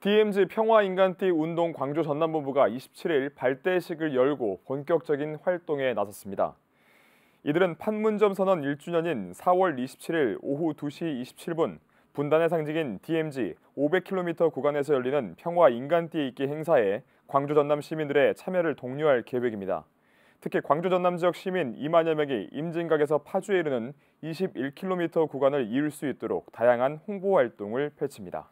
DMZ 평화인간티 운동 광주 전남본부가 27일 발대식을 열고 본격적인 활동에 나섰습니다. 이들은 판문점 선언 1주년인 4월 27일 오후 2시 27분 분단의 상징인 DMZ 500km 구간에서 열리는 평화인간띠 있기 행사에 광주 전남 시민들의 참여를 독려할 계획입니다. 특히 광주 전남 지역 시민 2만여 명이 임진각에서 파주에 이르는 21km 구간을 이을 수 있도록 다양한 홍보 활동을 펼칩니다.